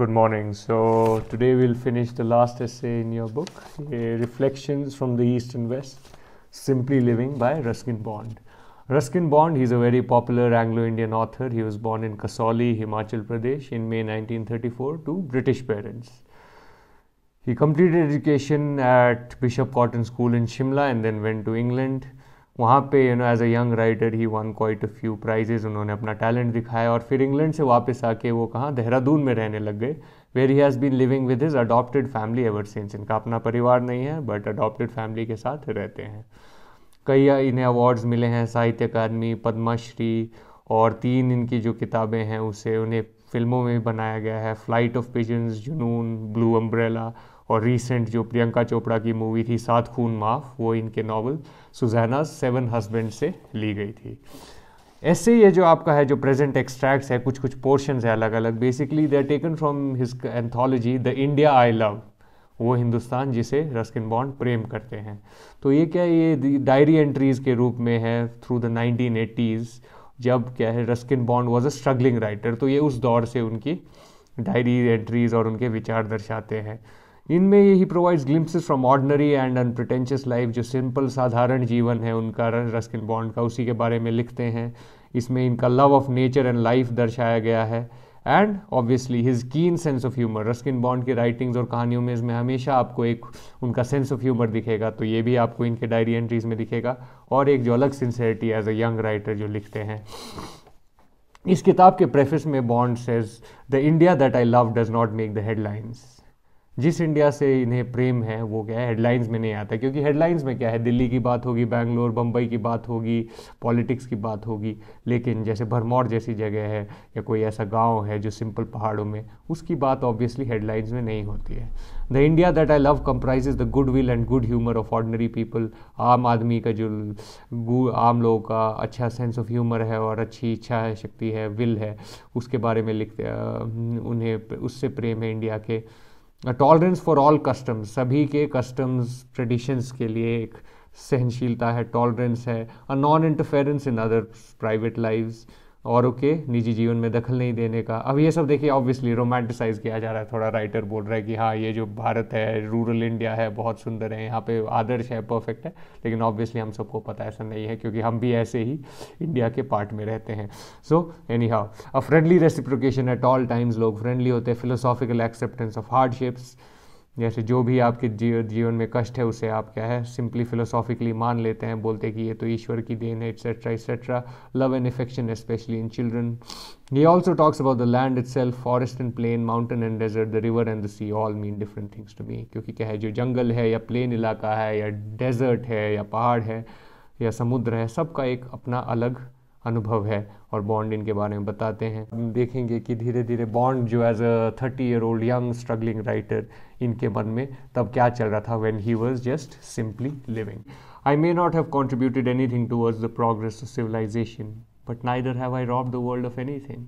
Good morning. So today we'll finish the last essay in your book, Reflections from the East and West, Simply Living by Ruskin Bond. Ruskin Bond, he's a very popular Anglo-Indian author. He was born in Kasauli, Himachal Pradesh in May 1934 to British parents. He completed education at Bishop Cotton School in Shimla and then went to England. वहाँ पे you know as a young writer he won quite a few prizes उन्होंने अपना talent दिखाया और फिर England से वापस आके वो कहाँ देहरादून में रहने लग गए where he has been living with his adopted family ever since इनका अपना परिवार नहीं है बट अडॉप्टेड फैमिली के साथ रहते हैं कई इन्हें अवार्ड्स मिले हैं साहित्य अकादमी पद्माश्री और तीन इनकी जो किताबें हैं उसे उन्हें फिल्मों में भी बनाया गया है flight of pigeons Junoon blue umbrella और रिसेंट जो प्रियंका चोपड़ा की मूवी थी सात खून माफ वो इनके नावल सुजैना सेवन हस्बैंड से ली गई थी ऐसे ये जो आपका है जो प्रेजेंट एक्सट्रैक्ट्स है कुछ कुछ पोर्शंस है अलग अलग basically they are taken from his anthology the India I love वो हिंदुस्तान जिसे रस्किन बॉन्ड प्रेम करते हैं तो ये क्या है ये डायरी एंट्रीज़ के रूप में है थ्रू द नाइनटीन एटीज़ जब क्या है Ruskin Bond was a struggling writer तो ये उस दौर से उनकी डायरी एंट्रीज़ और उनके विचार दर्शाते हैं इनमें यही provides glimpses from ordinary and unpretentious life जो सिंपल साधारण जीवन है उनका रस्किन बॉन्ड का उसी के बारे में लिखते हैं इसमें इनका love of nature and life दर्शाया गया है and obviously his keen sense of humour Ruskin Bond की राइटिंग्स और कहानियों में इसमें हमेशा आपको एक उनका सेंस ऑफ ह्यूमर दिखेगा तो ये भी आपको इनके डायरी एंट्रीज में दिखेगा और एक जो अलग sincerity as a young writer जो लिखते हैं इस किताब के प्रेफिस में Bond says the India that I love does not make the headlines जिस इंडिया से इन्हें प्रेम है वो क्या है हेडलाइंस में नहीं आता क्योंकि हेडलाइंस में क्या है दिल्ली की बात होगी बैंगलोर बम्बई की बात होगी पॉलिटिक्स की बात होगी लेकिन जैसे भरमौर जैसी जगह है या कोई ऐसा गांव है जो सिंपल पहाड़ों में उसकी बात ऑब्वियसली हेडलाइंस में नहीं होती है the India that I love comprise the good will and good humour of ordinary people आम आदमी का जो आम लोगों का अच्छा सेंस ऑफ ह्यूमर है और अच्छी इच्छा है शक्ति है विल है उसके बारे में लिखते उन्हें उससे प्रेम है इंडिया के टॉलरेंस फॉर ऑल कस्टम्स सभी के कस्टम्स ट्रेडिशंस के लिए एक सहनशीलता है टॉलरेंस है a non interference in other private lives औरों के निजी जीवन में दखल नहीं देने का अब ये सब देखिए ऑब्वियसली रोमांटिसाइज किया जा रहा है थोड़ा राइटर बोल रहा है कि हाँ ये जो भारत है रूरल इंडिया है बहुत सुंदर है यहाँ पे आदर्श है परफेक्ट है लेकिन ऑब्वियसली हम सबको पता ऐसा नहीं है क्योंकि हम भी ऐसे ही इंडिया के पार्ट में रहते हैं so anyhow a friendly reciprocation at all times लोग फ्रेंडली होते हैं फिलोसॉफिकल एक्सेप्टेंस ऑफ हार्डशिप्स जैसे जो भी आपके जीवन में कष्ट है उसे आप क्या है सिंपली फिलोसॉफिकली मान लेते हैं बोलते हैं कि ये तो ईश्वर की देन है etcetera etcetera love and affection specially in children ये also talks about the land itself forest and plain mountain and desert the river and the sea all mean different things to me क्योंकि क्या है जो जंगल है या plane इलाका है या डेजर्ट है या पहाड़ है या समुद्र है सबका एक अपना अलग अनुभव है और बॉन्ड इनके बारे में बताते हैं हम देखेंगे कि धीरे धीरे बॉन्ड जो as a thirty year old young struggling writer इनके मन में तब क्या चल रहा था when he was just simply living I may not have contributed anything towards the progress of civilisation but either have I rob the world of anything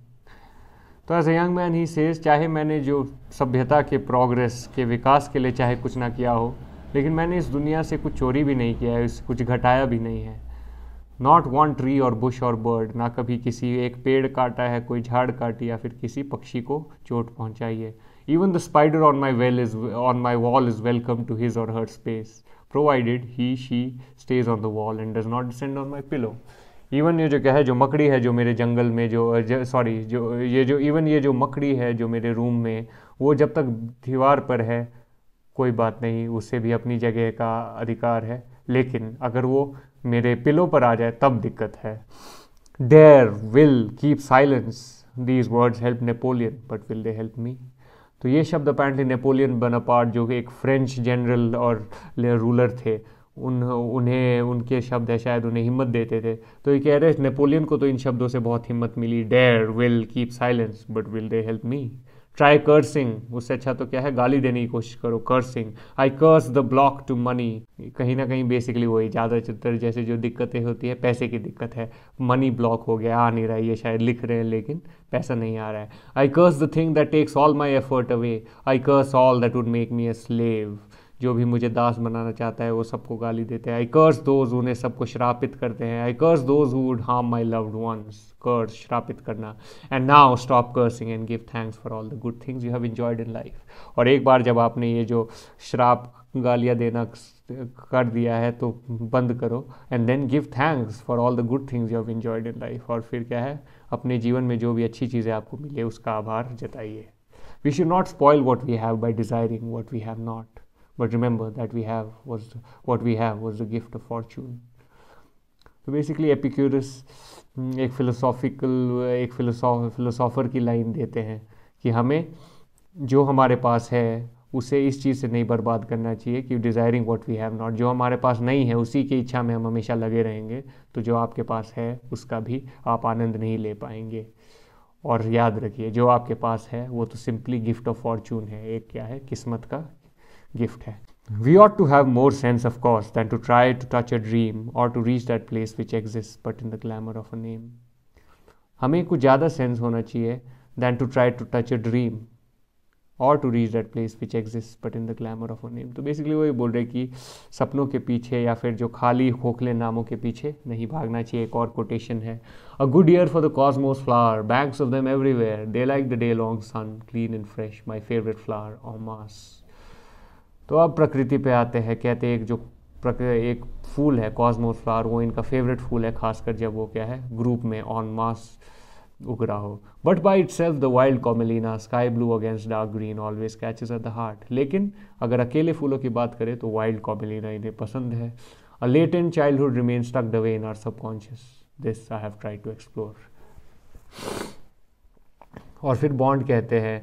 तो as a young man he says चाहे मैंने जो सभ्यता के progress के विकास के लिए चाहे कुछ ना किया हो लेकिन मैंने इस दुनिया से कुछ चोरी भी नहीं किया है कुछ घटाया भी नहीं है नॉट वन ट्री और बुश और बर्ड ना कभी किसी एक पेड़ काटा है कोई झाड़ काटी या फिर किसी पक्षी को चोट पहुंचाई है even the spider on my well is on my wall is welcome to his और her space provided he she stays on the wall and does not descend on my pillow even ये जो क्या है जो मकड़ी है जो मेरे जंगल में जो सॉरी जो ये जो इवन ये जो मकड़ी है जो मेरे रूम में वो जब तक दीवार पर है कोई बात नहीं उसे भी अपनी जगह का अधिकार है लेकिन अगर वो मेरे पिलो पर आ जाए तब दिक्कत है there will keep silence these words help Napoleon but will they help me तो ये शब्द अपैंटली नेपोलियन बनापार्ट जो कि एक फ्रेंच जनरल और रूलर थे उन उन्हें उनके शब्द है शायद उन्हें हिम्मत देते थे तो ये कह रहे नेपोलियन को तो इन शब्दों से बहुत हिम्मत मिली there will keep silence but will they help me try cursing उससे अच्छा तो क्या है गाली देने की कोशिश करो cursing I curse the block to money कहीं ना कहीं बेसिकली वही ज़्यादा चित्र जैसे जो दिक्कतें होती है पैसे की दिक्कत है मनी ब्लॉक हो गया आ नहीं रहा है ये शायद लिख रहे हैं लेकिन पैसा नहीं आ रहा है I curse the thing that takes all my effort away I curse all that would make me a slave जो भी मुझे दास बनाना चाहता है वो सबको गाली देते हैं आई कर्स दोज उन्हें सबको श्रापित करते हैं I curse those would harm my loved ones curse श्रापित करना and now stop cursing and give thanks for all the good things you have enjoyed in life और एक बार जब आपने ये जो श्राप गालियाँ देना कर दिया है तो बंद करो and then give thanks for all the good things you have enjoyed in life और फिर क्या है अपने जीवन में जो भी अच्छी चीज़ें आपको मिले उसका आभार जताइए we should not spoil what we have by desiring what we have not but remember that we have was what we have was the gift of fortune तो बेसिकली एपिक्यूरस एक फिलोसॉफिकल एक फिलोसॉफर की line देते हैं कि हमें जो हमारे पास है उसे इस चीज़ से नहीं बर्बाद करना चाहिए कि desiring what we have not जो हमारे पास नहीं है उसी की इच्छा में हम हमेशा लगे रहेंगे तो जो आपके पास है उसका भी आप आनंद नहीं ले पाएंगे और याद रखिए जो आपके पास है वो तो सिंपली गिफ्ट ऑफ फॉर्चून है एक क्या है किस्मत का गिफ्ट है we ought to have more sense of course than to try to touch a dream और to reach that place which exist but in the glamour of a name हमें कुछ ज़्यादा सेंस होना चाहिए than to try to touch a dream और to reach that place which exist but in the glamour of a name तो basically वो ये बोल रहे कि सपनों के पीछे या फिर जो खाली खोखले नामों के पीछे नहीं भागना चाहिए एक और कोटेशन है a good year for the cosmos flower banks of them everywhere they like the day long sun clean and fresh my favourite flower ऑमास तो अब प्रकृति पे आते हैं कहते हैं एक जो एक फूल है कॉस्मोस फ्लावर वो इनका फेवरेट फूल है खासकर जब वो क्या है ग्रुप में ऑन मास उग रहा हो but by itself the wild commelina sky blue against dark green always catches at the heart लेकिन अगर अकेले फूलों की बात करें तो वाइल्ड कॉमेलिना इन्हें पसंद है a late and childhood remain stuck the way in our subconscious this I have try to explore और फिर बॉन्ड कहते हैं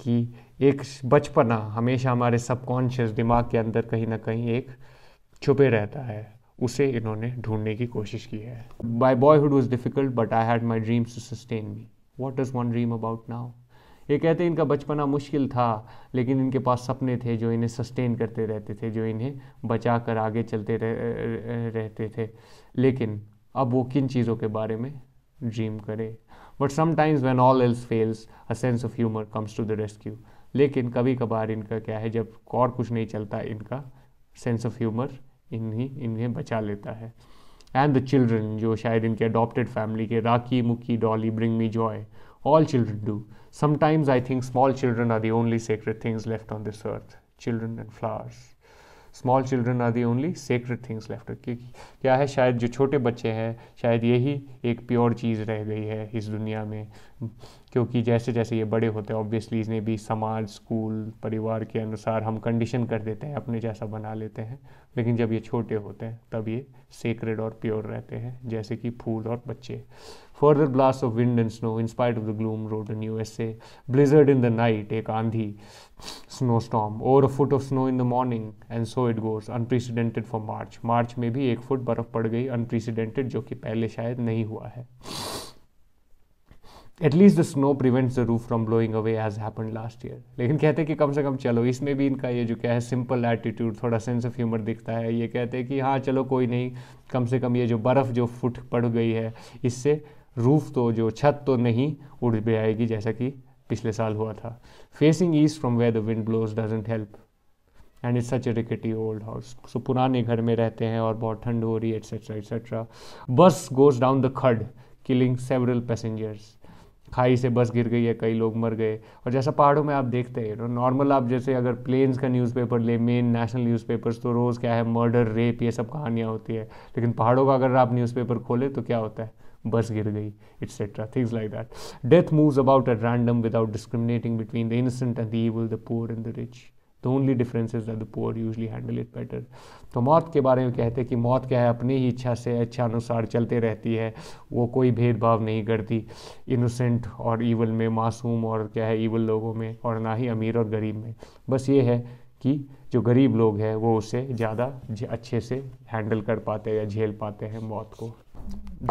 कि एक बचपना हमेशा हमारे सबकॉन्शियस दिमाग के अंदर कहीं ना कहीं एक छुपे रहता है उसे इन्होंने ढूंढने की कोशिश की है my boyhood was difficult but I had my dreams to sustain me what is one dream about now ये कहते हैं इनका बचपना मुश्किल था लेकिन इनके पास सपने थे जो इन्हें सस्टेन करते रहते थे जो इन्हें बचा कर आगे चलते रह, रहते थे लेकिन अब वो किन चीज़ों के बारे में ड्रीम करे but sometimes when all else fails a sense of humour comes to the rescue लेकिन कभी कभार इनका क्या है जब और कुछ नहीं चलता इनका सेंस ऑफ ह्यूमर इन्हीं इन्हें बचा लेता है एंड द चिल्ड्रन जो शायद इनके अडोप्टेड फैमिली के Raki Mukki Dolly bring me joy all children do sometimes I think small children are the only sacred things left on this earth children and flowers small children are the only sacred things left क्योंकि क्या है शायद जो छोटे बच्चे हैं शायद यही एक प्योर चीज़ रह गई है इस दुनिया में क्योंकि जैसे जैसे ये बड़े होते हैं ऑब्वियसली इन्हें भी समाज स्कूल परिवार के अनुसार हम कंडीशन कर देते हैं अपने जैसा बना लेते हैं लेकिन जब ये छोटे होते हैं तब ये सेक्रेड और प्योर रहते हैं जैसे कि फूल और बच्चे further blast of wind and snow inspired of the gloom road in U S A blizzard in the night एक आंधी स्नो स्टॉम और a foot of snow in the morning and so it goes unprecedented for March मार्च में भी एक foot बर्फ़ पड़ गई अनप्रेसिडेंटेड जो कि पहले शायद नहीं हुआ है at least the snow prevents the roof from blowing away as happen last year लेकिन कहते हैं कि कम से कम चलो इसमें भी इनका ये जो क्या है सिंपल एटीट्यूड थोड़ा सेंस ऑफ ह्यूमर दिखता है ये कहते हैं कि हाँ चलो कोई नहीं कम से कम ये जो बर्फ़ जो फुट पड़ गई है इससे रूफ़ तो जो छत तो नहीं उड़ भी आएगी जैसा कि पिछले साल हुआ था facing east from where the wind blows doesn't help and it's such a rickety old house so पुराने घर में रहते हैं और बहुत ठंड हो रही है etcetera etcetera bus goes down the khud killing several passengers खाई से बस गिर गई है कई लोग मर गए और जैसा पहाड़ों में आप देखते हैं नॉर्मल तो आप जैसे अगर प्लेन्स का न्यूज़पेपर ले मेन नेशनल न्यूज़पेपर्स तो रोज़ क्या है मर्डर रेप ये सब कहानियाँ होती है लेकिन पहाड़ों का अगर आप न्यूज़पेपर खोले तो क्या होता है बस गिर गई etcetera things like that death moves about a random without discriminating between the innocent and the evil the poor and the rich the only difference is that the poor usually handle it better तो मौत के बारे में कहते हैं कि मौत क्या है अपनी ही इच्छा से अच्छा अनुसार चलते रहती है वो कोई भेदभाव नहीं करती इनोसेंट और ईवल में मासूम और क्या है ईवल लोगों में और ना ही अमीर और गरीब में बस ये है कि जो गरीब लोग हैं वो उसे ज़्यादा अच्छे से हैंडल कर पाते हैं या झेल पाते हैं मौत को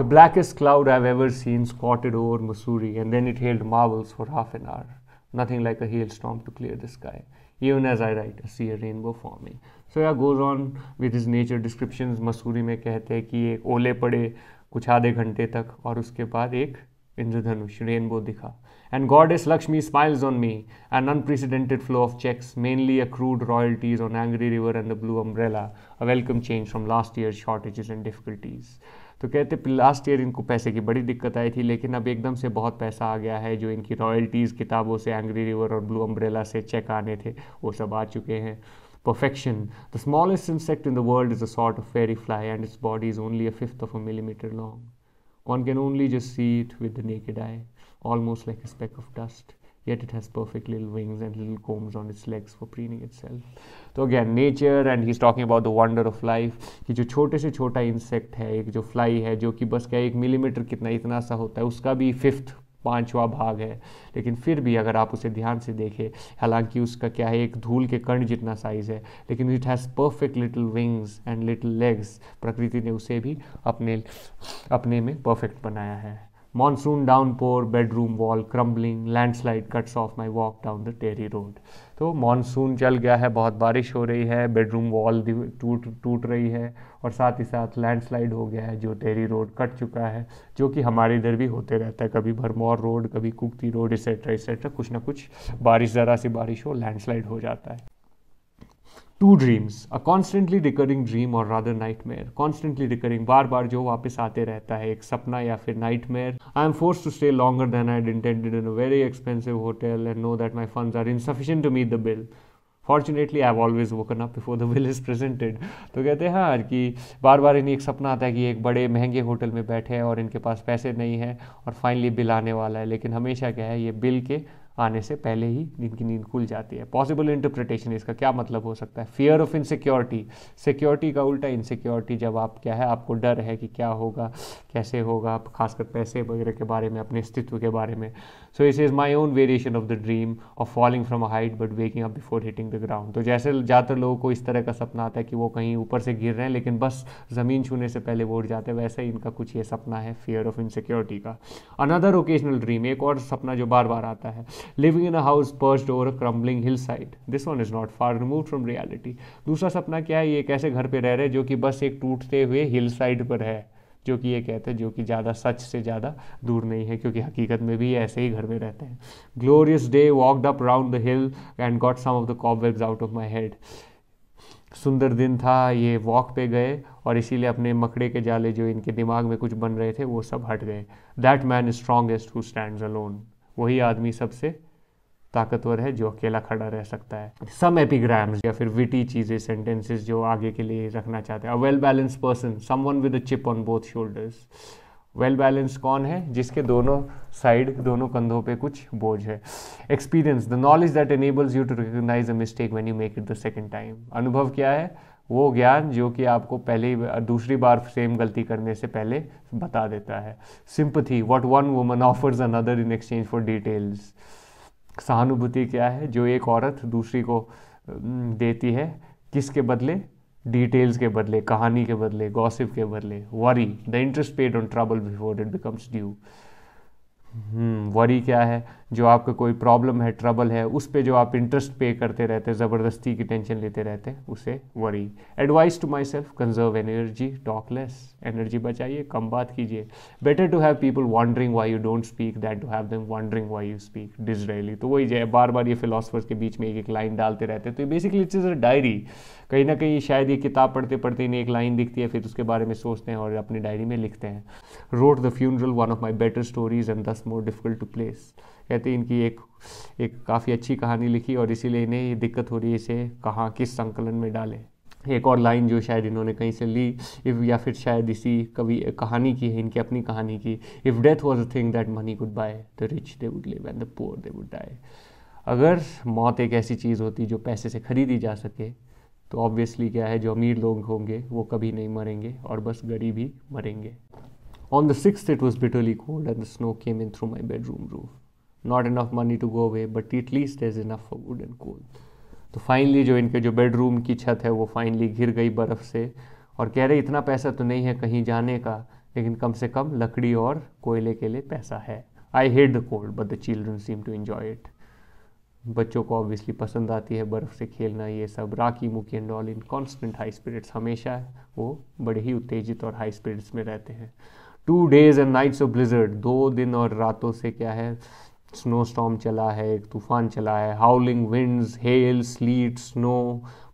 The cloud I ever seen seen over Mussoorie and then it hailed hailed for half an hour nothing like a hail storm to clear the sky even as I write, I see a rainbow forming. So yeah, goes on with his nature descriptions. Mussoorie में कहते हैं कि एक ओले पड़े कुछ आधे घंटे तक और उसके बाद एक इंद्रधनुष रेनबो दिखा and goddess Lakshmi smiles on me an unprecedented flow of cheques mainly accrued royalties on Angry River and the Blue Umbrella a welcome change from last year shortages and difficulties तो कहते लास्ट ईयर इनको पैसे की बड़ी दिक्कत आई थी लेकिन अब एकदम से बहुत पैसा आ गया है जो इनकी रॉयल्टीज़ किताबों से एंग्री रिवर और ब्लू अम्ब्रेला से चेक आने थे वो सब आ चुके हैं perfection. The smallest insect in the world is a sort of fairy fly, and its body is only a fifth of a millimeter long. One can only just see it with the naked eye, almost like a speck of dust. yet it has perfect little wings and little combs on its legs for preening itself. तो again nature and he is talking about the wonder of life कि जो छोटे से छोटा insect है एक जो fly है जो कि बस क्या एक मिलीमीटर कितना इतना सा होता है उसका भी फिफ्थ पांचवा भाग है लेकिन फिर भी अगर आप उसे ध्यान से देखें हालांकि उसका क्या है एक धूल के कण जितना साइज़ है लेकिन it has perfect little wings and little legs प्रकृति ने उसे भी अपने अपने में परफेक्ट बनाया है monsoon pour bedroom wall crumbling landslide cuts off my walk down the Tehri road तो मानसून चल गया है बहुत बारिश हो रही है बेडरूम वॉल टूट टूट रही है और साथ ही साथ लैंडस्लाइड हो गया है जो टेरी रोड कट चुका है जो कि हमारे इधर भी होते रहता है कभी भरमौर रोड कभी कुकती रोड एक्सेट्रा एक्सेट्रा कुछ ना कुछ बारिश ज़रा सी बारिश हो लैंडस्लाइड हो जाता है two dreams a constantly recurring dream और रादर मेयर कॉन्स्टेंटली रिकरिंग बार बार जो वापस आते रहता है एक सपना या फिर nightmare I am forced to stay longer than I intended in a very expensive hotel and know that my funds are insufficient to meet the bill fortunately I always woken up before the bill is presented तो कहते हैं हाँ कि बार बार इन्हें एक सपना आता है कि एक बड़े महंगे होटल में बैठे हैं और इनके पास पैसे नहीं हैं और फाइनली बिल आने वाला है लेकिन हमेशा क्या है ये बिल के आने से पहले ही की नींद खुल जाती है पॉसिबल इंटरप्रिटेशन इसका क्या मतलब हो सकता है फियर ऑफ इनसिक्योरिटी सिक्योरिटी का उल्टा इनसिक्योरिटी जब आप क्या है आपको डर है कि क्या होगा कैसे होगा आप खासकर पैसे वगैरह के बारे में अपने अस्तित्व के बारे में so this is my own variation of the dream of falling from a height but waking up before hitting the ground तो जैसे ज़्यादातर लोगों को इस तरह का सपना आता है कि वो कहीं ऊपर से गिर रहे हैं लेकिन बस ज़मीन छूने से पहले वो उठ जाते हैं वैसे ही इनका कुछ ये सपना है फियर ऑफ इनसिक्योरिटी का अनदर ओकेजनल ड्रीम एक और सपना जो बार बार आता है living in a house perched over crumbling hillside this one is not far remove from reality दूसरा सपना क्या है ये एक ऐसे घर पर रह रहे जो कि बस एक टूटते हुए हिल साइड पर है जो कि ये कहते हैं जो कि ज़्यादा सच से ज़्यादा दूर नहीं है क्योंकि हकीकत में भी ऐसे ही घर में रहते हैं glorious day walked up round the hill and got some of the cob out of my head सुंदर दिन था ये वॉक पे गए और इसीलिए अपने मकड़े के जाले जो इनके दिमाग में कुछ बन रहे थे वो सब हट गए that man strongest who stand alone वही आदमी सबसे ताकतवर है जो अकेला खड़ा रह सकता है सम एपिग्राम्स या फिर विटी चीज़ें सेंटेंसेस जो आगे के लिए रखना चाहते हैं a well balance person someone with a chip on both shoulders well balance कौन है जिसके दोनों साइड दोनों कंधों पे कुछ बोझ है experience the knowledge that enables you to recognise a mistake when you make it the second time अनुभव क्या है वो ज्ञान जो कि आपको पहले दूसरी बार सेम गलती करने से पहले बता देता है sympathy what one woman offers another in exchange for details सहानुभूति क्या है जो एक औरत दूसरी को देती है किसके बदले डिटेल्स के बदले कहानी के बदले गॉसिप के बदले worry the interest paid on trouble before it becomes due worry क्या है जो आपका कोई प्रॉब्लम है ट्रबल है उस पर जो आप इंटरेस्ट पे करते रहते हैं ज़बरदस्ती की टेंशन लेते रहते हैं उसे worry advice to myself conserve energy talk less energy बचाइए कम बात कीजिए better to have people wondering why you don't speak that to have them wondering why you speak Disraeli तो वही जो बार बार ये फिलोसफर्स के बीच में एक एक लाइन डालते रहते हैं तो basically it's is a diary कहीं ना कहीं शायद ये किताब पढ़ते पढ़ते इन्हें एक लाइन दिखती है फिर उसके बारे में सोचते हैं और अपनी डायरी में लिखते हैं wrote the funeral one of my better stories and thus more difficult to place कहते इनकी एक एक काफ़ी अच्छी कहानी लिखी और इसीलिए इन्हें ये दिक्कत हो रही है इसे कहाँ किस संकलन में डालें एक और लाइन जो शायद इन्होंने कहीं से ली इफ या फिर शायद इसी कवि कहानी की है इनकी अपनी कहानी की if death was a thing that money could buy the rich they would live and the poor they would die अगर मौत एक ऐसी चीज़ होती जो पैसे से खरीदी जा सके तो ऑब्वियसली क्या है जो अमीर लोग होंगे वो कभी नहीं मरेंगे और बस गरीब ही मरेंगे on the six it was bitterly cold and the snow came in through my bedroom roof not enough money to go away but least is enough for wood and coal तो फाइनली जो इनके जो bedroom की छत है वो finally घिर गई बर्फ़ से और कह रहे इतना पैसा तो नहीं है कहीं जाने का लेकिन कम से कम लकड़ी और कोयले के लिए पैसा है I hate the cold but the children seem to enjoy it बच्चों को ऑब्वियसली पसंद आती है बर्फ़ से खेलना ये सब Rakhi Mukhi and all in constant high spirits हमेशा वो बड़े ही उत्तेजित और हाई स्पिरिट्स में रहते हैं two days and nights of blizzard दो दिन और रातों से क्या है स्नो स्टॉम चला है एक तूफान चला है howling winds hail sleet snow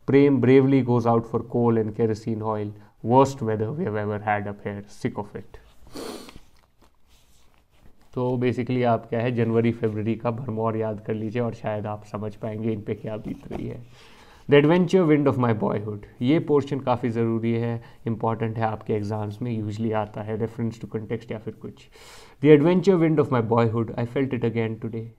Prem bravely goes out for coal and kerosene oil worst weather we have ever had a fair sick of it तो बेसिकली आप क्या है जनवरी फरवरी का भरमौर याद कर लीजिए और शायद आप समझ पाएंगे इन पे क्या बीत रही है the adventure wind of my boyhood ये पोर्शन काफ़ी ज़रूरी है इंपॉर्टेंट है आपके एग्जाम्स में यूजली आता है रेफरेंस टू कंटेक्सट या फिर कुछ the adventure wind of my boyhood I felt it again today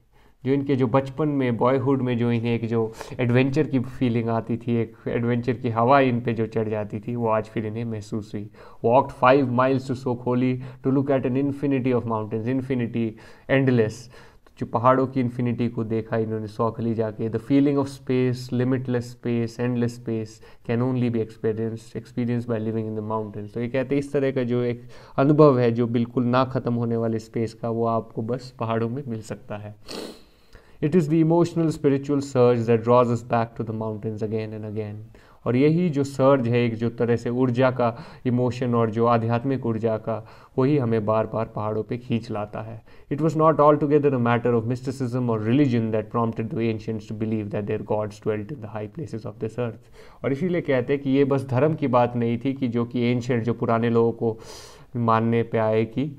जो इनके जो बचपन में बॉयहुड में जो इन्हें एक जो एडवेंचर की फीलिंग आती थी एक एडवेंचर की हवा इन पे जो चढ़ जाती थी वो आज फिर इन्हें महसूस हुई walked five miles to Sokholi to look at an infinity of mountains infinity endless जो पहाड़ों की इन्फिनिटी को देखा इन्होंने सौखली जाके the feeling of space limitless space endless space can only be experience experience by living in the mountains तो ये कहते हैं इस तरह का जो एक अनुभव है जो बिल्कुल ना ख़त्म होने वाले स्पेस का वो आपको बस पहाड़ों में मिल सकता है it is the emotional spiritual search that draws us back to the mountains again and again और यही जो सर्ज है एक जो तरह से ऊर्जा का इमोशन और जो आध्यात्मिक ऊर्जा का वही हमें बार बार पहाड़ों पे खींच लाता है it was not altogether a matter of mysticism और religion that prompted the ancients to believe that their gods dwelt in the high places of this earth और इसीलिए कहते हैं कि ये बस धर्म की बात नहीं थी कि जो कि एंशियंट जो पुराने लोगों को मानने पे आए कि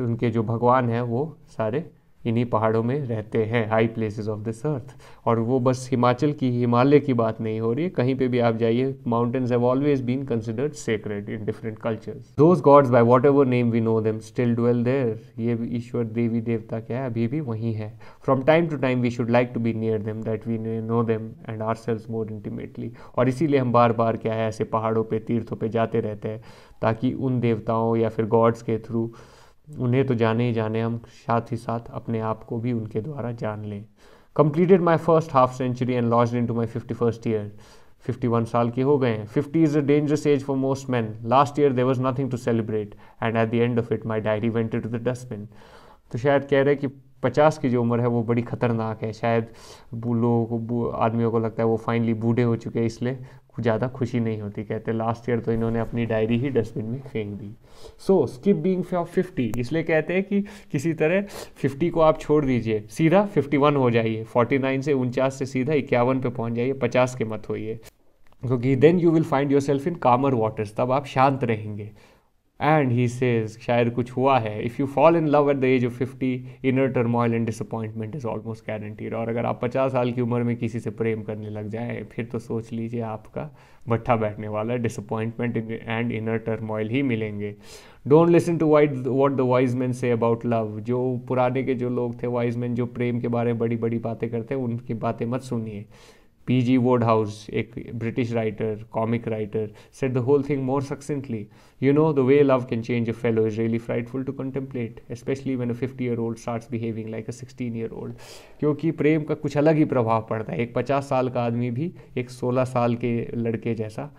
उनके जो भगवान हैं वो सारे इन्हीं पहाड़ों में रहते हैं high places of this earth और वो बस हिमाचल की हिमालय की बात नहीं हो रही है कहीं पे भी आप जाइए mountains have always been considered sacred in different cultures those gods by whatever name we know them still dwell there ये ईश्वर देवी देवता क्या है अभी भी वहीं है from time to time we should like to be near them that we know them and ourselves more intimately और इसीलिए हम बार बार क्या है ऐसे पहाड़ों पर तीर्थों पर जाते रहते हैं ताकि उन देवताओं या फिर गॉड्स के थ्रू उन्हें तो जाने ही जाने हम साथ ही साथ अपने आप को भी उनके द्वारा जान लें completed my first half century and lodge into my fifty first year fifty one साल के हो गए हैं fifty is a dangerous age for most man last year there was nothing to celebrate and at the end of it my diary went to the dustbin तो शायद कह रहे हैं कि पचास की जो उम्र है वो बड़ी ख़तरनाक है शायद लोगों को आदमियों को लगता है वो फाइनली बूढ़े हो चुके हैं इसलिए ज़्यादा खुशी नहीं होती कहते लास्ट ईयर तो इन्होंने अपनी डायरी ही डस्टबिन में फेंक दी सो स्किप बींग फिफ्टी इसलिए कहते हैं कि किसी तरह फिफ्टी को आप छोड़ दीजिए सीधा फिफ्टी वन हो जाइए फोर्टी नाइन से उनचास से सीधा इक्यावन पे पहुंच जाइए पचास के मत होइए क्योंकि then you will find yourself in calmer waters तब आप शांत रहेंगे एंड ही सेज शायद कुछ हुआ है if you fall in love at the age of fifty inner turmoil and disappointment is almost guaranteed और अगर आप पचास साल की उम्र में किसी से प्रेम करने लग जाए फिर तो सोच लीजिए आपका भट्ठा बैठने वाला है डिसअपॉइंटमेंट एंड इनर टर्मोइल ही मिलेंगे don't listen to what what the wise man say about love जो पुराने के जो लोग थे वाइज मैन जो प्रेम के बारे में बड़ी बड़ी बातें करते हैं उनकी बातें मत सुनिए पी जी वोड हाउस एक British writer comic writer said the whole thing more succinctly you know the way love can change a fellow is really frightful to contemplate especially when a fifty year old start behaving like a sixteen year old क्योंकि प्रेम का कुछ अलग ही प्रभाव पड़ता है एक पचास साल का आदमी भी एक सोलह साल के लड़के जैसा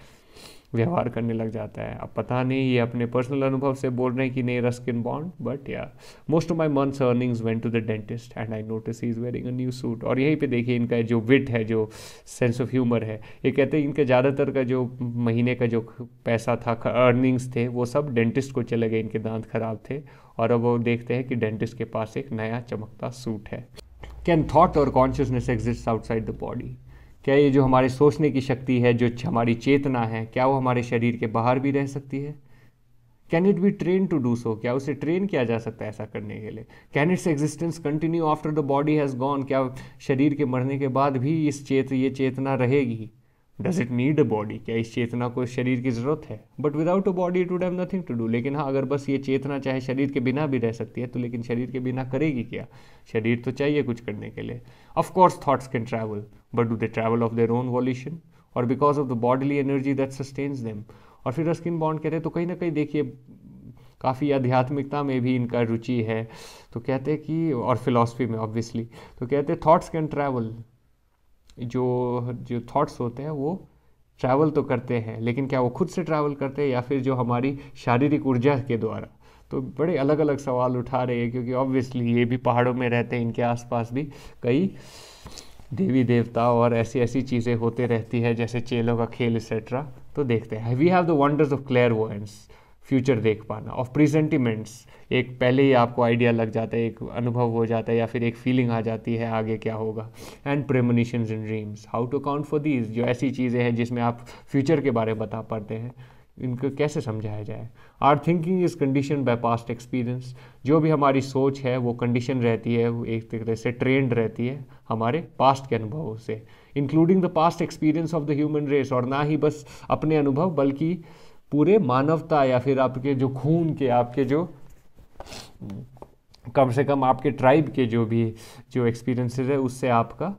व्यवहार करने लग जाता है अब पता नहीं ये अपने पर्सनल अनुभव से बोल रहे हैं कि नहीं रस्क इन बॉन्ड बट या most of my month's earnings went to the dentist and I notice is wearing a new suit और यहीं पे देखिए इनका जो विट है जो सेंस ऑफ ह्यूमर है ये कहते हैं इनके ज़्यादातर का जो महीने का जो पैसा था अर्निंग्स थे वो सब डेंटिस्ट को चले गए इनके दांत खराब थे और अब वो देखते हैं कि डेंटिस्ट के पास एक नया चमकता सूट है कैन थाट और consciousness exist outside the body क्या ये जो हमारे सोचने की शक्ति है जो हमारी चेतना है क्या वो हमारे शरीर के बाहर भी रह सकती है can it be train to do so क्या उसे ट्रेन किया जा सकता है ऐसा करने के लिए can its existence continue after the body has gone क्या शरीर के मरने के बाद भी इस चेत ये चेतना रहेगी does it need a body क्या इस चेतना को इस शरीर की ज़रूरत है but without a body it would have nothing to do लेकिन हाँ अगर बस ये चेतना चाहे शरीर के बिना भी रह सकती है तो लेकिन शरीर के बिना करेगी क्या शरीर तो चाहिए कुछ करने के लिए of course thoughts can travel but do they travel of their own volition और because of the bodily energy that sustains them और फिर रस्किन बॉन्ड कहते हैं तो कहीं ना कहीं देखिए काफ़ी आध्यात्मिकता में भी इनका रुचि है तो कहते हैं कि और फिलॉसफी में ऑब्वियसली तो कहते हैं थाट्स कैन ट्रैवल जो जो थॉट्स होते हैं वो ट्रैवल तो करते हैं लेकिन क्या वो खुद से ट्रैवल करते हैं या फिर जो हमारी शारीरिक ऊर्जा के द्वारा तो बड़े अलग अलग सवाल उठा रहे हैं क्योंकि ऑब्वियसली ये भी पहाड़ों में रहते हैं इनके आसपास भी कई देवी देवता और ऐसी ऐसी चीज़ें होते रहती है जैसे चेलों का खेल एक्सेट्रा तो देखते हैं we have the wonders of clairvoyance future देख पाना ऑफ प्रिजेंटिमेंट्स एक पहले ही आपको आइडिया लग जाता है एक अनुभव हो जाता है या फिर एक फीलिंग आ जाती है आगे क्या होगा and premonition in dreams how to account for these जो ऐसी चीज़ें हैं जिसमें आप फ्यूचर के बारे में बता पाते हैं इनको कैसे समझाया जाए our thinking is condition by past experience जो भी हमारी सोच है वो कंडीशन रहती है वो एक तरह से ट्रेंड रहती है हमारे पास्ट के अनुभवों से including the past experience of the human race और ना ही बस अपने अनुभव बल्कि पूरे मानवता या फिर आपके जो खून के आपके जो कम से कम आपके ट्राइब के जो भी जो एक्सपीरियंसेस है उससे आपका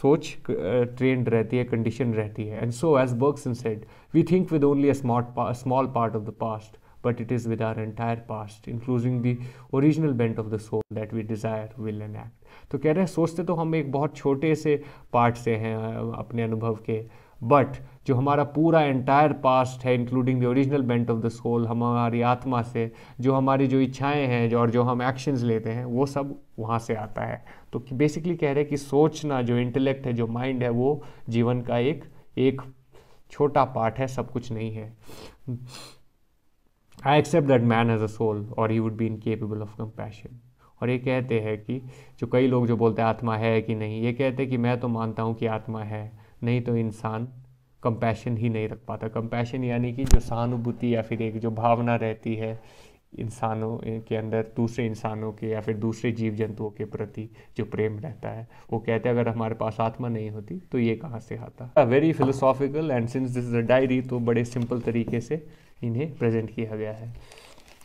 सोच ट्रेंड रहती है कंडीशन रहती है and so as Bergson said we think with only a small small part of the past but it is with our entire past including the original bent of the soul that we desire will and act तो कह रहे हैं सोचते तो हम एक बहुत छोटे से पार्ट से हैं अपने अनुभव के बट जो हमारा पूरा एंटायर पास्ट है including the original bent of the soul हमारी आत्मा से जो हमारी जो इच्छाएं हैं और जो हम एक्शंस लेते हैं वो सब वहाँ से आता है तो बेसिकली कह रहे हैं कि सोचना जो इंटेलेक्ट है जो माइंड है वो जीवन का एक एक छोटा पार्ट है सब कुछ नहीं है I accept that man as a soul और he would be incapable of compassion और ये कहते हैं कि जो कई लोग जो बोलते हैं आत्मा है कि नहीं ये कहते हैं कि मैं तो मानता हूँ कि आत्मा है नहीं तो इंसान कंपैशन ही नहीं रख पाता कंपैशन यानी कि जो सहानुभूति या फिर एक जो भावना रहती है इंसानों के अंदर दूसरे इंसानों के या फिर दूसरे जीव जंतुओं के प्रति जो प्रेम रहता है वो कहते हैं अगर हमारे पास आत्मा नहीं होती तो ये कहाँ से आता very philosophical and since this is a diary तो बड़े सिंपल तरीके से इन्हें प्रेजेंट किया गया है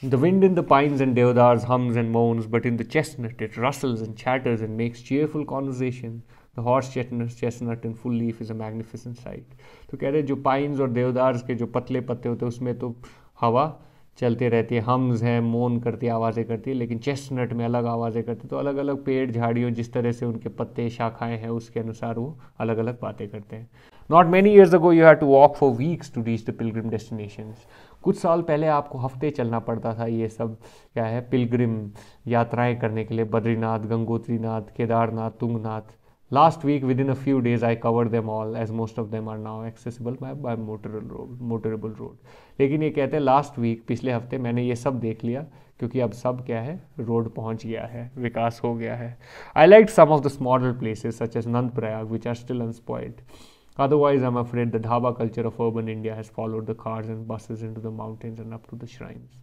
the wind in the pines and deodars hums and moans but in the chestnut it rustles and chatters and makes cheerful conversation the horse chestnut in full leaf is a magnificent sight तो कह रहे जो pines और देवदार्स के जो पतले पत्ते होते हैं उसमें तो हवा चलते रहती है हम्स हैं मोन करती आवाज़ें करती है लेकिन चेस्टनट में अलग आवाज़ें करती तो अलग अलग पेड़ झाड़ियों जिस तरह से उनके पत्ते शाखाएं हैं उसके अनुसार वो अलग अलग बातें करते हैं not many years ago you have to walk for weeks to reach the pilgrim destination कुछ साल पहले आपको हफ्ते चलना पड़ता था ये सब क्या है पिलग्रिम यात्राएं करने के लिए Badrinath गंगोत्रीनाथ Kedarnath Tungnath Last week, within a few days, I covered them all as most of them are now accessible by, by motorable road motorable road. लेकिन ये कहते हैं लास्ट वीक पिछले हफ्ते मैंने ये सब देख लिया क्योंकि अब सब क्या है रोड पहुंच गया है विकास हो गया है I like some of the smaller places such as Nand Prayag which are still unspoiled Otherwise, I'm afraid the dhaba culture of urban India has followed the cars and buses into the mountains and up to the shrines.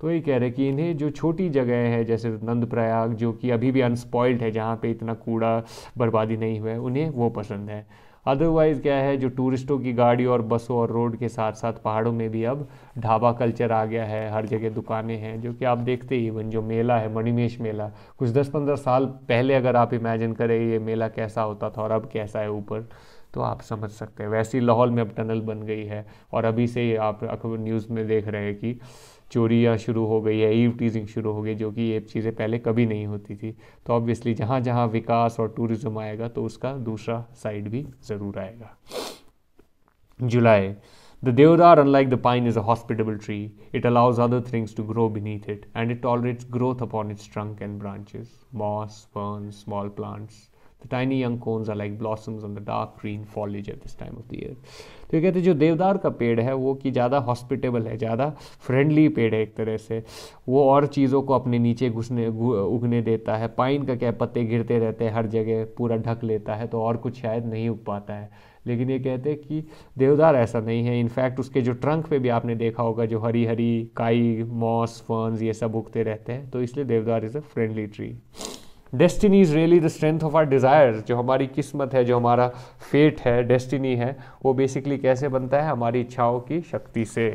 तो ये कह रहे कि इन्हें जो छोटी जगह है जैसे नंद प्रयाग जो कि अभी भी अनस्पॉइल्ड है जहाँ पे इतना कूड़ा बर्बादी नहीं हुआ है उन्हें वो पसंद है अदरवाइज़ क्या है जो टूरिस्टों की गाड़ी और बसों और रोड के साथ साथ पहाड़ों में भी अब ढाबा कल्चर आ गया है हर जगह दुकानें हैं जो कि आप देखते ही इवन जो मेला है मणिमेश मेला कुछ दस पंद्रह साल पहले अगर आप इमेजिन करें ये मेला कैसा होता था और अब कैसा है ऊपर तो आप समझ सकते हैं वैसे ही लाहौल में अब टनल बन गई है और अभी से आप न्यूज़ में देख रहे हैं कि चोरियाँ शुरू हो गई है ईव टीजिंग शुरू हो गई जो कि ये चीज़ें पहले कभी नहीं होती थी तो ऑब्वियसली जहाँ जहाँ विकास और टूरिज्म आएगा तो उसका दूसरा साइड भी ज़रूर आएगा जुलाई the deodar unlike the pine is a hospitable tree it allows other things to grow beneath it and it tolerates growth upon its trunk and branches moss fern small plants The tiny young cones are like blossoms on the dark green foliage at this time of the year. तो ये कहते हैं जो देवदार का पेड़ है वो कि ज़्यादा हॉस्पिटेबल है ज़्यादा फ्रेंडली पेड़ है एक तरह से वो और चीज़ों को अपने नीचे घुसने उगने देता है पाइन का क्या पत्ते गिरते रहते हैं हर जगह पूरा ढक लेता है तो और कुछ शायद नहीं उग पाता है लेकिन ये कहते हैं कि देवदार ऐसा नहीं है इनफैक्ट उसके जो ट्रंक पे भी आपने देखा होगा जो हरी हरी काई मॉस फर्न्स ये सब उगते रहते हैं तो इसलिए deodar is a friendly tree destiny is really the strength of our desire जो हमारी किस्मत है जो हमारा फेट है डेस्टिनी है वो बेसिकली कैसे बनता है हमारी इच्छाओं की शक्ति से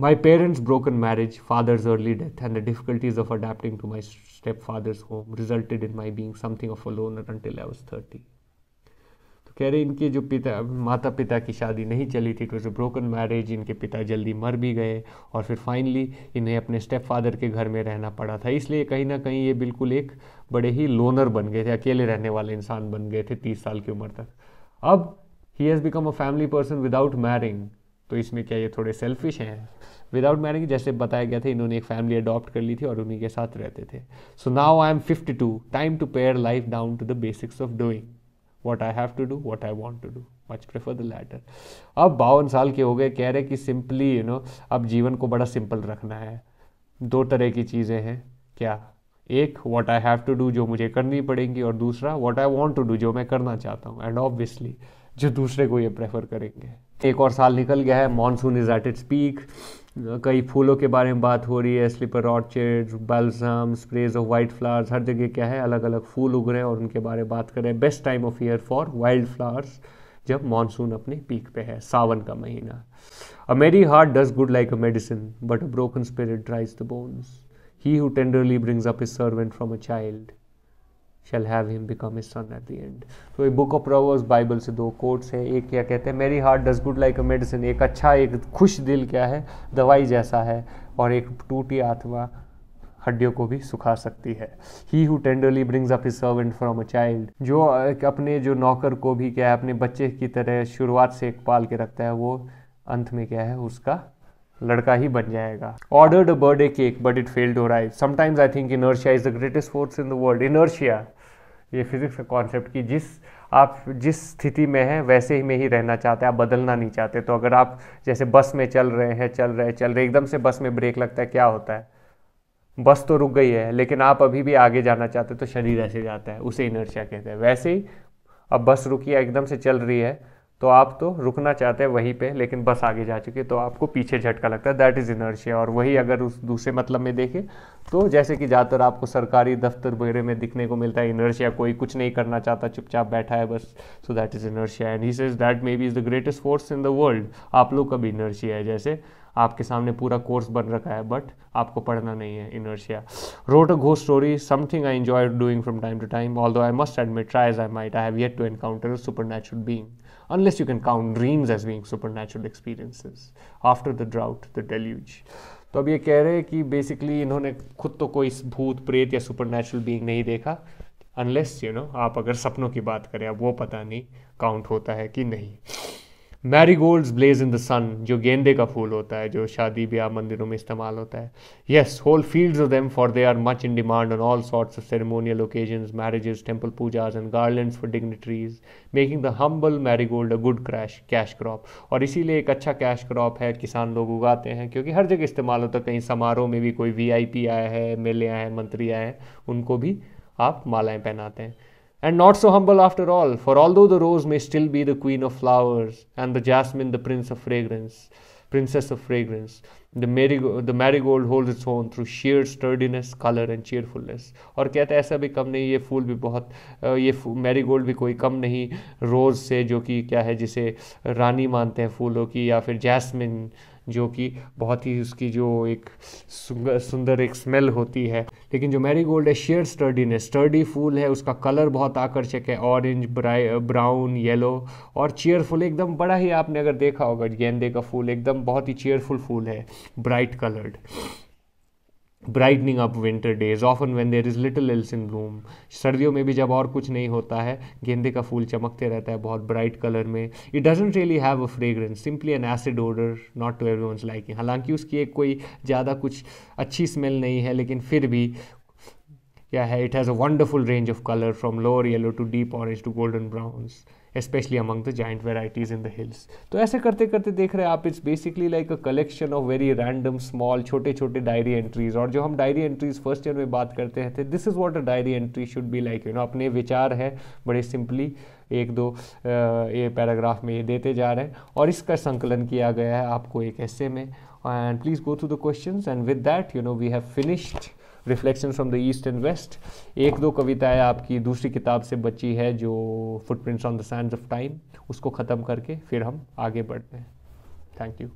my parents broken marriage father's early death and the difficulties of adapting to my stepfather's home resulted in my being something of a lone thirty तो कह रहे इनके जो पिता माता पिता की शादी नहीं चली थी it was a broken marriage इनके पिता जल्दी मर भी गए और फिर फाइनली इन्हें अपने स्टेप फादर के घर में रहना पड़ा था इसलिए कहीं ना कहीं ये बिल्कुल एक बड़े ही लोनर बन गए थे अकेले रहने वाले इंसान बन गए थे तीस साल की उम्र तक अब he has become a family person without marrying तो इसमें क्या ये थोड़े सेल्फिश हैं विदाउट मैरिंग जैसे बताया गया था इन्होंने एक फैमिली अडॉप्ट कर ली थी और उन्हीं के साथ रहते थे so now I am fifty two time to pare life down to the basics of doing what I have to do what I want to do much prefer the latter अब बावन साल के हो गए कह रहे कि सिंपली यू नो अब जीवन को बड़ा सिंपल रखना है दो तरह की चीज़ें हैं क्या एक what I have to do जो मुझे करनी पड़ेंगी और दूसरा what I want to do जो मैं करना चाहता हूँ एंड ऑब्वियसली जो दूसरे को ये प्रेफर करेंगे एक और साल निकल गया है monsoon is at its peak कई फूलों के बारे में बात हो रही है slipper orchid balsam sprays of white flowers हर जगह क्या है अलग अलग फूल उग रहे हैं और उनके बारे में बात कर रहे हैं best time of year for wild flowers जब मानसून अपने पीक पे है सावन का महीना a merry heart does good like a medicine but a broken spirit dries the bones he who tenderly brings up his servant from a child shall have him become his son at the end तो एक book of Proverbs Bible से दो quotes हैं एक क्या कहते हैं merry heart does good like a medicine एक अच्छा एक खुश दिल क्या है दवाई जैसा है और एक टूटी आत्मा हड्डियों को भी सुखा सकती है he who tenderly brings up his servant from a child जो अपने जो नौकर को भी क्या है अपने बच्चे की तरह शुरुआत से एक पाल के रखता है वो अंत में क्या है उसका लड़का ही बन जाएगा ordered a birthday cake but it failed to arrive sometimes I think inertia is the greatest force in the world inertia ये फिजिक्स का कॉन्सेप्ट कि जिस आप जिस स्थिति में हैं वैसे ही में ही रहना चाहते हैं आप बदलना नहीं चाहते तो अगर आप जैसे बस में चल रहे हैं चल रहे चल रहे एकदम से बस में ब्रेक लगता है क्या होता है बस तो रुक गई है लेकिन आप अभी भी आगे जाना चाहते हैं तो शरीर ऐसे जाता है उसे इनर्शिया कहते हैं वैसे ही अब बस रुकी है एकदम से चल रही है तो आप तो रुकना चाहते हैं वहीं पे लेकिन बस आगे जा चुके तो आपको पीछे झटका लगता है दैट इज़ इनर्शिया और वही अगर उस दूसरे मतलब में देखें तो जैसे कि ज़्यादातर आपको सरकारी दफ्तर वगैरह में दिखने को मिलता है इनर्शिया कोई कुछ नहीं करना चाहता चुपचाप बैठा है बस so that is inertia and he says that may be is the greatest force in the world आप लोग का भी इनर्शिया है जैसे आपके सामने पूरा कोर्स बन रखा है बट आपको पढ़ना नहीं है इनर्शिया रोट अ घो story something I enjoy doing from time to time although I must admit tries I might I have yet to encounter supernatural being unless you can count dreams as being supernatural experiences after the drought, the deluge. तो अब ये कह रहे हैं कि basically इन्होंने खुद तो कोई भूत प्रेत या सुपर नेचुरल बींग नहीं देखा अनलेस यू नो आप अगर सपनों की बात करें अब वो पता नहीं काउंट होता है कि नहीं marigolds blaze in the sun जो गेंदे का फूल होता है जो शादी ब्याह मंदिरों में इस्तेमाल होता है yes whole field of them for they are much in demand on all sorts of ceremonial occasion marriages temple pujas and garlands for dignitaries making the humble marigold a good crash cash crop और इसीलिए एक अच्छा cash crop है किसान लोग उगाते हैं क्योंकि हर जगह इस्तेमाल होता है कहीं समारोह में भी कोई वी आई पी आया है एम एल ए आए हैं मंत्री आए हैं उनको भी आप मालाएँ पहनाते हैं and not so humble after all, for although the rose may still be the queen of flowers, and the jasmine the prince of fragrance, princess of fragrance, the marigold, the marigold holds its own through sheer sturdiness, color and cheerfulness. Or कहता है ऐसा भी कम नहीं ये फूल भी बहुत ये marigold भी कोई कम नहीं rose से जो कि क्या है जिसे रानी मानते हैं फूलों की या फिर jasmine. जो कि बहुत ही उसकी जो एक सुंदर एक स्मेल होती है लेकिन जो गोल्ड है शेयर स्टर्डीन ने स्टर्डी फूल है उसका कलर बहुत आकर्षक है ऑरेंज ब्राउन येलो और चेयरफुल एकदम बड़ा ही आपने अगर देखा होगा गेंदे का फूल एकदम बहुत ही चेयरफुल फूल है bright coloured brightening up winter days often when there is little else in bloom सर्दियों में भी जब और कुछ नहीं होता है गेंदे का फूल चमकते रहता है बहुत ब्राइट कलर में it doesn't really have a fragrance simply an acid odour not to everyone's liking हालांकि उसकी एक कोई ज़्यादा कुछ अच्छी स्मेल नहीं है लेकिन फिर भी क्या है it has a wonderful range of colour from lower yellow to deep orange to golden browns especially among the giant varieties in the hills. तो ऐसे करते करते देख रहे हैं आप it's basically like a collection of very random small छोटे छोटे डायरी एंट्रीज और जो हम डायरी एंट्रीज फर्स्ट ईयर में बात करते हैं थे this is what a diary entry should be like you know अपने विचार है बड़े सिंपली एक दो ये पैराग्राफ में ये देते जा रहे हैं और इसका संकलन किया गया है आपको एक ऐसे में and please go through the question and with that you know we have finished reflection from the east and west एक दो कविताएं आपकी दूसरी किताब से बची है जो footprints on the sands of time उसको ख़त्म करके फिर हम आगे बढ़ते हैं थैंक यू